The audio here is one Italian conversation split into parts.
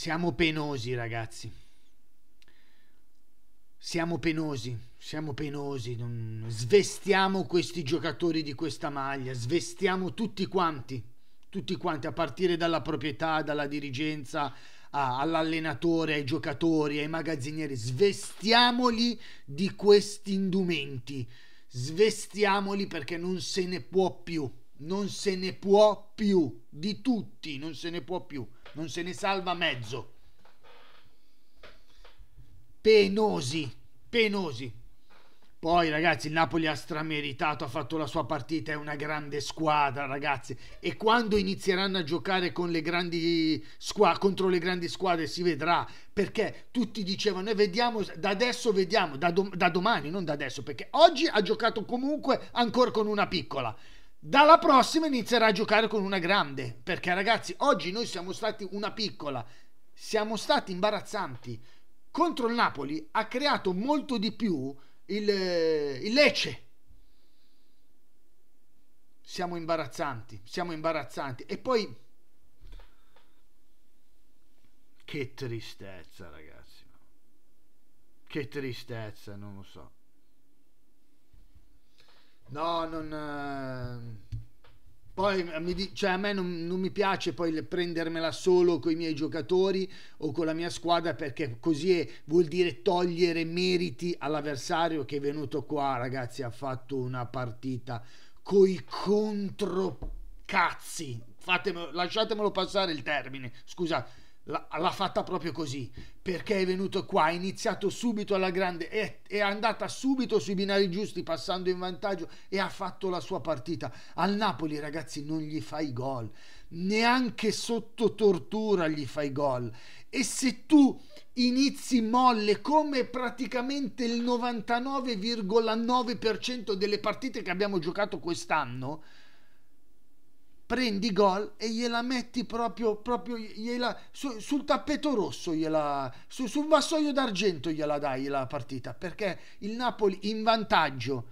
Siamo penosi, ragazzi. Siamo penosi, siamo penosi. Non... Svestiamo questi giocatori di questa maglia, svestiamo tutti quanti, tutti quanti, a partire dalla proprietà, dalla dirigenza, all'allenatore, ai giocatori, ai magazzinieri, svestiamoli di questi indumenti, svestiamoli perché non se ne può più non se ne può più, di tutti non se ne può più, non se ne salva mezzo. Penosi, penosi. Poi ragazzi il Napoli ha strameritato, ha fatto la sua partita, è una grande squadra ragazzi e quando inizieranno a giocare con le grandi squa- contro le grandi squadre si vedrà perché tutti dicevano e eh, vediamo, da adesso vediamo, da, do- da domani non da adesso perché oggi ha giocato comunque ancora con una piccola dalla prossima inizierà a giocare con una grande, perché ragazzi, oggi noi siamo stati una piccola, siamo stati imbarazzanti. Contro il Napoli ha creato molto di più il, eh, il Lecce. Siamo imbarazzanti, siamo imbarazzanti. E poi... Che tristezza, ragazzi. Che tristezza, non lo so. No, non... Eh, poi cioè, a me non, non, mi piace poi prendermela solo con i miei giocatori o con la mia squadra perché così è, vuol dire togliere meriti all'avversario che è venuto qua, ragazzi, ha fatto una partita coi contro cazzi. Fatemelo, lasciatemelo passare il termine, scusate l'ha fatta proprio così perché è venuto qua, ha iniziato subito alla grande, è, è, andata subito sui binari giusti passando in vantaggio e ha fatto la sua partita. Al Napoli ragazzi non gli fai gol, neanche sotto tortura gli fai gol e se tu inizi molle come praticamente il 99,9% delle partite che abbiamo giocato quest'anno, prendi gol e gliela metti proprio, proprio gliela, su, sul tappeto rosso, gliela, su, sul vassoio d'argento gliela dai la partita, perché il Napoli in vantaggio,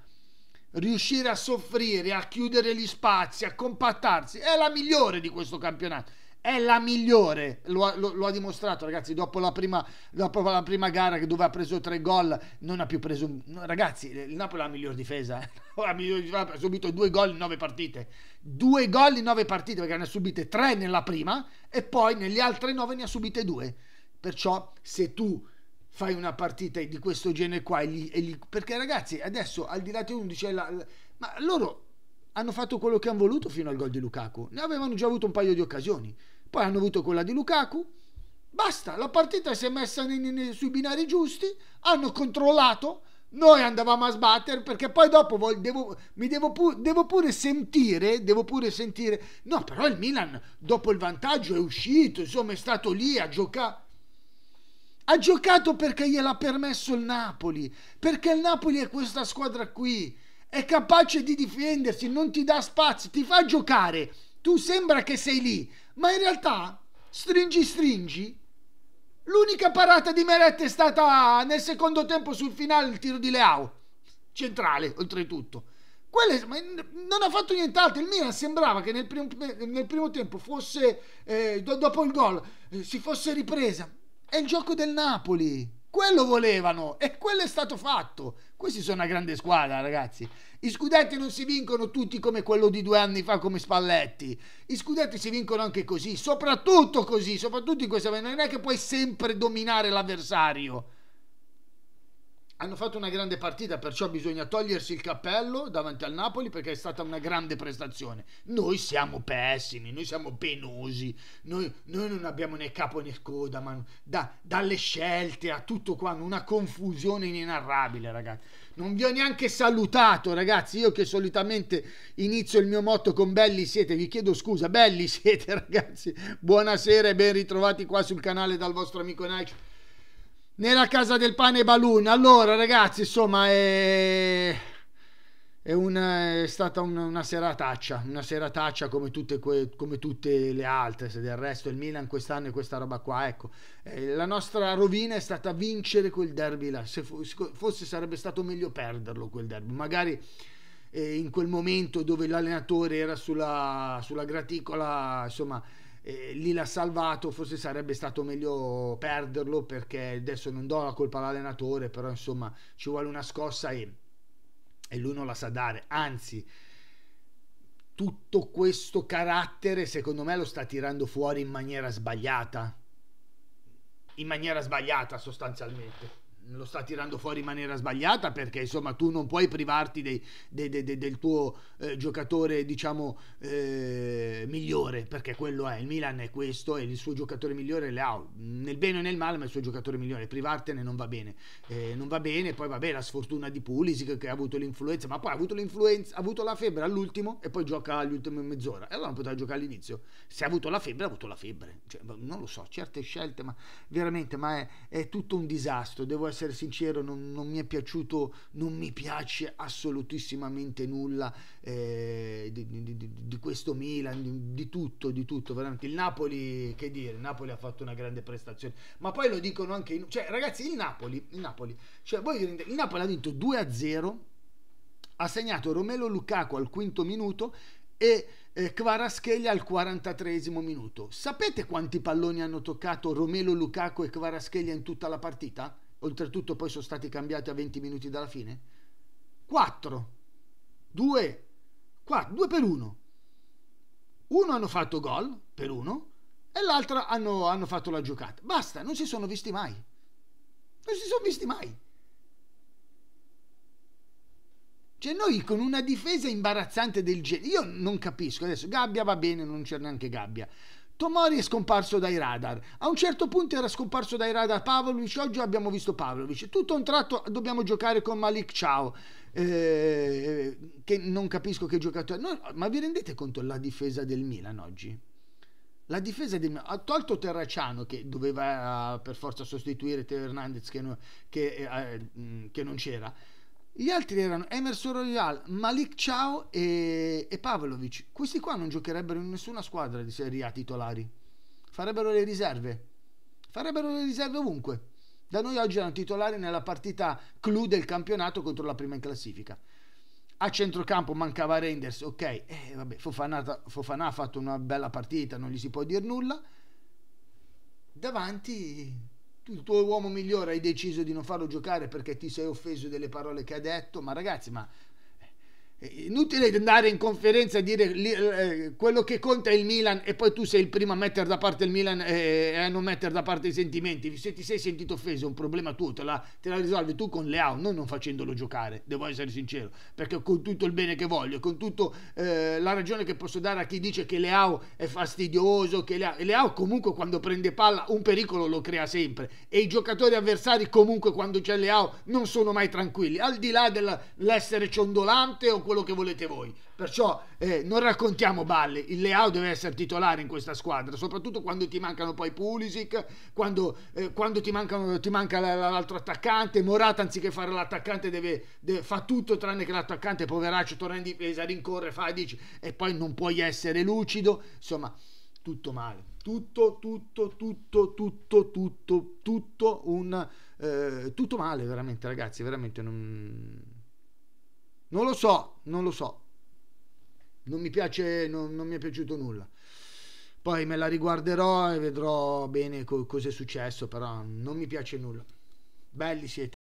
riuscire a soffrire, a chiudere gli spazi, a compattarsi, è la migliore di questo campionato è la migliore, lo ha, lo, lo ha dimostrato ragazzi, dopo la, prima, dopo la, prima, gara dove ha preso tre gol non ha più preso, no, ragazzi il Napoli ha la eh. miglior difesa, ha subito due gol in nove partite, due gol in nove partite perché ne ha subite tre nella prima e poi nelle altre nove ne ha subite due, perciò se tu fai una partita di questo genere qua e gli, e li, perché ragazzi adesso al di là di 11 la, la, ma loro hanno fatto quello che hanno voluto fino al gol di Lukaku. Ne avevano già avuto un paio di occasioni. Poi hanno avuto quella di Lukaku. Basta, la partita si è messa nei, nei, sui binari giusti, hanno controllato, noi andavamo a sbattere perché poi dopo vol- devo, devo, pu- devo, pure sentire, devo pure sentire, no però il Milan dopo il vantaggio è uscito, insomma è stato lì a giocare. Ha giocato perché gliel'ha permesso il Napoli, perché il Napoli è questa squadra qui è capace di difendersi, non ti dà spazio, ti fa giocare. Tu sembra che sei lì, ma in realtà stringi stringi. L'unica parata di Meret è stata nel secondo tempo sul finale il tiro di Leao, centrale oltretutto. Quelle, non ha fatto nient'altro. Il Milan sembrava che nel primo, nel primo tempo fosse, eh, dopo il gol, eh, si fosse ripresa. È il gioco del Napoli. Quello volevano e quello è stato fatto. Questi sono una grande squadra, ragazzi. I scudetti non si vincono tutti come quello di due anni fa, come Spalletti. I scudetti si vincono anche così, soprattutto così, soprattutto in questa maniera. Non è che puoi sempre dominare l'avversario hanno fatto una grande partita, perciò bisogna togliersi il cappello davanti al Napoli perché è stata una grande prestazione. Noi siamo pessimi, noi siamo penosi, noi, noi non abbiamo né capo né coda, ma da, dalle scelte a tutto quanto, una confusione inenarrabile, ragazzi. Non vi ho neanche salutato, ragazzi. Io che solitamente inizio il mio motto con belli siete, vi chiedo scusa, belli siete, ragazzi. Buonasera e ben ritrovati qua sul canale dal vostro amico Nike nella casa del pane balloon allora ragazzi insomma è, è, una, è stata una, una, serataccia una serataccia come tutte, que... come tutte, le altre se del resto il Milan quest'anno è questa roba qua ecco eh, la nostra rovina è stata vincere quel derby là se fosse sarebbe stato meglio perderlo quel derby magari eh, in quel momento dove l'allenatore era sulla, sulla graticola insomma eh, lì l'ha salvato, forse sarebbe stato meglio perderlo perché adesso non do la colpa all'allenatore, però insomma ci vuole una scossa e, e lui non la sa dare, anzi tutto questo carattere secondo me lo sta tirando fuori in maniera sbagliata, in maniera sbagliata sostanzialmente lo sta tirando fuori in maniera sbagliata perché insomma tu non puoi privarti dei, dei, dei, del tuo eh, giocatore diciamo eh, migliore perché quello è il Milan è questo e il suo giocatore migliore le ha, nel bene o nel male ma il suo giocatore migliore privartene non va bene eh, non va bene poi vabbè la sfortuna di Pulisic che ha avuto l'influenza ma poi ha avuto l'influenza ha avuto la febbre all'ultimo e poi gioca all'ultima mezz'ora e allora non poteva giocare all'inizio se ha avuto la febbre ha avuto la febbre cioè, non lo so certe scelte ma veramente ma è, è tutto un disastro devo essere essere sincero, non, non, mi è piaciuto, non mi piace assolutissimamente nulla eh, di, di, di, di, questo Milan, di, tutto, di tutto. Veramente il Napoli, che dire, il Napoli ha fatto una grande prestazione, ma poi lo dicono anche, in, cioè ragazzi, il Napoli, il Napoli, cioè voi il Napoli ha vinto 2-0, ha segnato Romelo Lucaco al quinto minuto e eh, Kvarascheglia al 43 minuto. Sapete quanti palloni hanno toccato Romelo Lucaco e Kvarascheglia in tutta la partita? oltretutto poi sono stati cambiati a 20 minuti dalla fine 4 2 4 2 per 1 uno hanno fatto gol per uno e l'altro hanno, hanno, fatto la giocata basta non si sono visti mai non si sono visti mai cioè noi con una difesa imbarazzante del genere io non capisco adesso Gabbia va bene non c'è neanche Gabbia Tomori è scomparso dai radar. A un certo punto era scomparso dai radar Pavlovic, oggi abbiamo visto Pavlovic. Tutto a un tratto dobbiamo giocare con Malik Ciao, eh, che non capisco che giocatore. No, ma vi rendete conto la difesa del Milan oggi? La difesa del Milan ha tolto Terracciano che doveva per forza sostituire Teo Hernandez che, che, eh, che non c'era gli altri erano Emerson Royal, Malik Ciao e, e Pavlovic. Questi qua non giocherebbero in nessuna squadra di Serie A titolari. Farebbero le riserve. Farebbero le riserve ovunque. Da noi oggi erano titolari nella partita clou del campionato contro la prima in classifica. A centrocampo mancava Renders, ok, eh, vabbè, Fofana, Fofana ha fatto una bella partita, non gli si può dire nulla. Davanti il tuo uomo migliore hai deciso di non farlo giocare perché ti sei offeso delle parole che ha detto, ma ragazzi, ma Inutile andare in conferenza e dire eh, quello che conta è il Milan e poi tu sei il primo a mettere da parte il Milan eh, e a non mettere da parte i sentimenti. Se ti sei sentito offeso è un problema tuo, te la, te la risolvi tu con Leao, non non facendolo giocare, devo essere sincero, perché con tutto il bene che voglio, con tutta eh, la ragione che posso dare a chi dice che Leao è fastidioso, che Leao, Leao comunque quando prende palla un pericolo lo crea sempre e i giocatori avversari comunque quando c'è Leao non sono mai tranquilli, al di là dell'essere ciondolante o quello che volete voi. Perciò eh, non raccontiamo balle, il Leao deve essere titolare in questa squadra, soprattutto quando ti mancano poi Pulisic, quando, eh, quando ti, mancano, ti, manca l'altro attaccante, Morata anziché fare l'attaccante deve, deve, fa tutto tranne che l'attaccante, poveraccio, torna in difesa, rincorre, fa, dici, e poi non puoi essere lucido, insomma tutto male. Tutto, tutto, tutto, tutto, tutto, tutto un... Eh, tutto male veramente ragazzi, veramente non... Non lo so, non lo so. Non mi piace, non, non mi è piaciuto nulla. Poi me la riguarderò e vedrò bene co- cosa è successo, però non mi piace nulla. Belli siete.